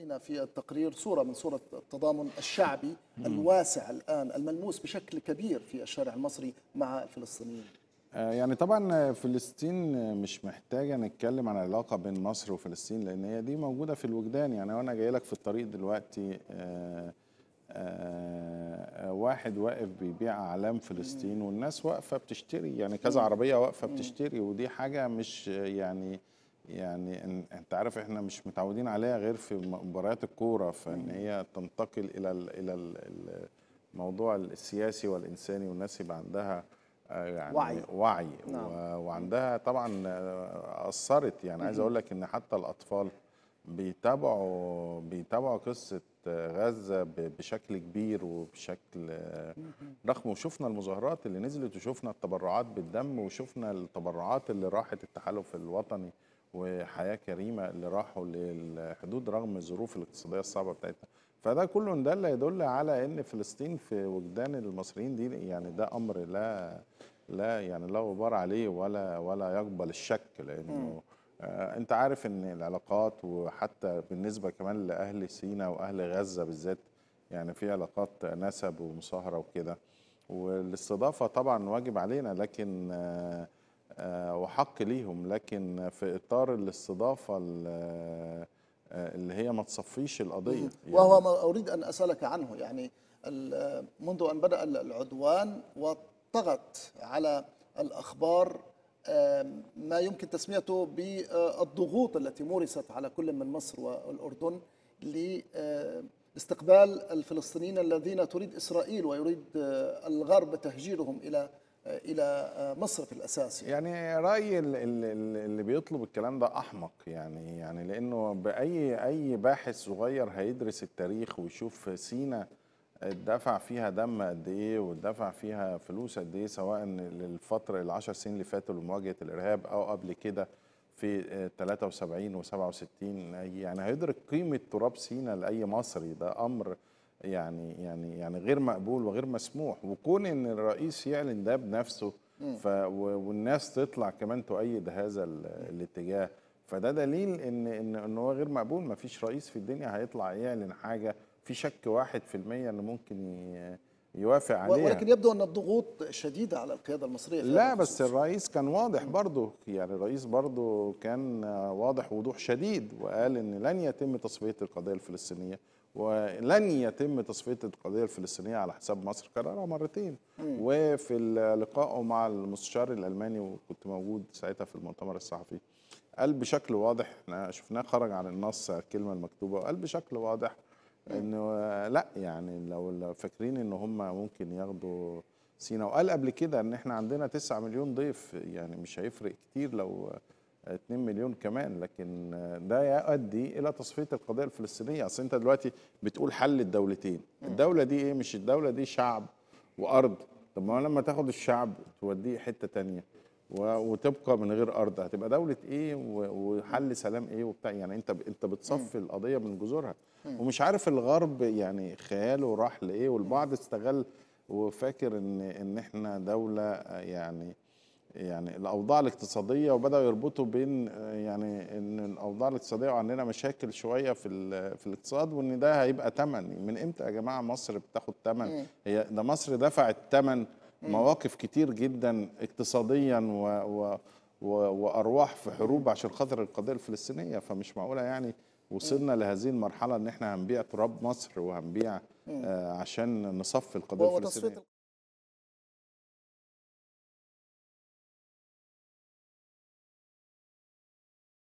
رأينا في التقرير صورة من صورة التضامن الشعبي الواسع الآن الملموس بشكل كبير في الشارع المصري مع الفلسطينيين آه، يعني طبعا آه، فلسطين آه، مش محتاجه نتكلم عن العلاقه بين مصر وفلسطين لان هي دي موجوده في الوجدان يعني وانا جاي لك في الطريق دلوقتي واحد واقف بيبيع اعلام فلسطين والناس واقفه بتشتري يعني كذا عربيه واقفه بتشتري ودي حاجه مش يعني يعني انت عارف احنا مش متعودين عليها غير في مباريات الكوره فان هي تنتقل الى الى الموضوع السياسي والانساني والناس يبقى عندها آه، يعني وعي, وعي نعم. وعندها طبعا آه، اثرت يعني عايز اقول لك ان حتى الاطفال بيتابعوا بيتابعوا قصه آه، غزه بشكل كبير وبشكل ضخم وشفنا المظاهرات اللي نزلت وشفنا التبرعات بالدم وشفنا التبرعات اللي راحت التحالف الوطني وحياه كريمه اللي راحوا للحدود رغم الظروف الاقتصاديه الصعبه بتاعتنا فده كله ده اللي يدل على ان فلسطين في وجدان المصريين دي يعني ده امر لا لا يعني لا غبار عليه ولا ولا يقبل الشك لانه آه انت عارف ان العلاقات وحتى بالنسبه كمان لاهل سيناء واهل غزه بالذات يعني في علاقات نسب ومصاهره وكده والاستضافه طبعا واجب علينا لكن آه آه، وحق ليهم لكن في اطار الاستضافه آه، اللي هي ما تصفيش القضيه يعني وهو ما اريد ان اسالك عنه يعني منذ ان بدا العدوان وطغت على الاخبار ما يمكن تسميته بالضغوط التي مورست على كل من مصر والاردن لاستقبال الفلسطينيين الذين تريد اسرائيل ويريد آه، الغرب تهجيرهم الى الى آه، مصر في الاساس يعني يعني راي اللي بيطلب الكلام ده احمق يعني يعني لانه باي اي باحث صغير هيدرس التاريخ ويشوف سينا اتدفع فيها دم قد ايه واتدفع فيها فلوس قد ايه سواء للفتره العشر سنين اللي فاتوا لمواجهه الارهاب او قبل كده في 73 آه، و67 يعني هيدرك قيمه تراب سينا لاي مصري ده امر يعني يعني يعني غير مقبول وغير مسموح وكون ان الرئيس يعلن ده بنفسه ف والناس تطلع كمان تؤيد هذا الاتجاه فده دليل ان ان ان هو غير مقبول ما فيش رئيس في الدنيا هيطلع يعلن حاجه في شك واحد في المية انه ممكن يوافق عليها ولكن يبدو ان الضغوط شديده على القياده المصريه لا بس الرئيس كان واضح برضه يعني الرئيس برضه كان واضح وضوح شديد وقال ان لن يتم تصفيه القضيه الفلسطينيه ولن يتم تصفيه القضيه الفلسطينيه على حساب مصر قررها مرتين مم. وفي لقائه مع المستشار الالماني وكنت موجود ساعتها في المؤتمر الصحفي قال بشكل واضح احنا شفناه خرج عن النص الكلمه المكتوبه وقال بشكل واضح انه آه، لا يعني لو فاكرين ان هم ممكن ياخدوا سينا وقال قبل كده ان احنا عندنا 9 مليون ضيف يعني مش هيفرق كتير لو 2 آه، مليون كمان لكن آه، ده يؤدي الى تصفيه القضيه الفلسطينيه اصل انت دلوقتي بتقول حل الدولتين الدوله دي ايه مش الدوله دي شعب وارض طب ما لما تاخد الشعب توديه حته تانية وتبقى من غير ارض هتبقى دوله ايه وحل سلام ايه وبتاع يعني انت انت بتصفي القضيه من جذورها ومش عارف الغرب يعني خياله راح لايه والبعض استغل وفاكر ان ان احنا دوله يعني يعني الاوضاع الاقتصاديه وبداوا يربطوا بين يعني ان الاوضاع الاقتصاديه وعندنا مشاكل شويه في في الاقتصاد وان ده هيبقى ثمن من امتى يا جماعه مصر بتاخد ثمن هي ده مصر دفعت ثمن إيه. مواقف كتير جدا اقتصاديا و, و و وارواح في حروب عشان خاطر القضيه الفلسطينيه فمش معقوله يعني وصلنا إيه. لهذه المرحله ان احنا هنبيع تراب مصر وهنبيع إيه. آه عشان نصفي القضيه الفلسطينيه